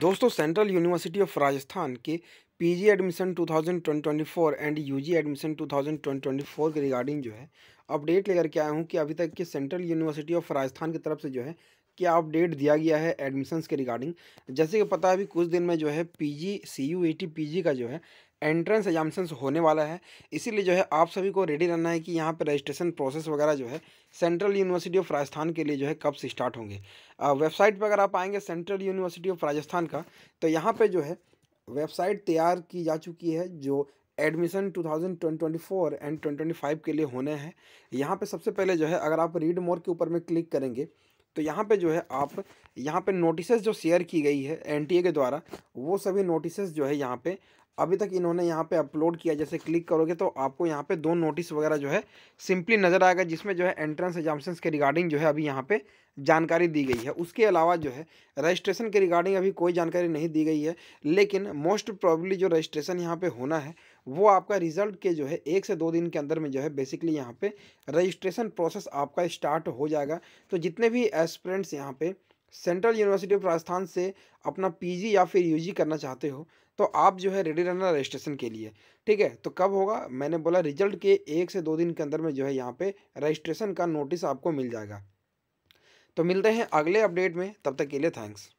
दोस्तों central university of Rajasthan के PG admission 2024 and UG admission 2024 के रिगार्डिंग जो है अपडेट लेकर के आया हूँ कि अभी तक के सेंट्रल यूनिवर्सिटी ऑफ राजस्थान की तरफ से जो है क्या अपडेट दिया गया है एडमिशन्स के रिगार्डिंग जैसे कि पता है अभी कुछ दिन में जो है पीजी सीयूईटी e पीजी का जो है एंट्रेंस एग्जामेशन होने वाला है इसीलिए जो है आप सभी को रेडी रहना है कि यहाँ पर रजिस्ट्रेशन प्रोसेस वगैरह जो है सेंट्रल यूनिवर्सिटी ऑफ राजस्थान के लिए जो है कब से स्टार्ट होंगे वेबसाइट पर अगर आप आएंगे सेंट्रल यूनिवर्सिटी ऑफ राजस्थान का तो यहाँ पर जो है वेबसाइट तैयार की जा चुकी है जो एडमिशन 2024 एंड 2025 के लिए होने हैं यहाँ पे सबसे पहले जो है अगर आप रीड मोर के ऊपर में क्लिक करेंगे तो यहाँ पे जो है आप यहाँ पे नोटिसेस जो शेयर की गई है एनटीए के द्वारा वो सभी नोटिसेस जो है यहाँ पे अभी तक इन्होंने यहाँ पे अपलोड किया जैसे क्लिक करोगे तो आपको यहाँ पे दो नोटिस वगैरह जो है सिंपली नज़र आएगा जिसमें जो है एंट्रेंस एग्जामेशन के रिगार्डिंग जो है अभी यहाँ पे जानकारी दी गई है उसके अलावा जो है रजिस्ट्रेशन के रिगार्डिंग अभी कोई जानकारी नहीं दी गई है लेकिन मोस्ट प्रॉबली जो रजिस्ट्रेशन यहाँ पे होना है वो आपका रिजल्ट के जो है एक से दो दिन के अंदर में जो है बेसिकली यहाँ पे रजिस्ट्रेशन प्रोसेस आपका स्टार्ट हो जाएगा तो जितने भी एस्परेंट्स यहाँ पे सेंट्रल यूनिवर्सिटी ऑफ राजस्थान से अपना पीजी या फिर यूजी करना चाहते हो तो आप जो है रेडी रहना रजिस्ट्रेशन के लिए ठीक है तो कब होगा मैंने बोला रिजल्ट के एक से दो दिन के अंदर में जो है यहाँ पे रजिस्ट्रेशन का नोटिस आपको मिल जाएगा तो मिलते हैं अगले अपडेट में तब तक के लिए थैंक्स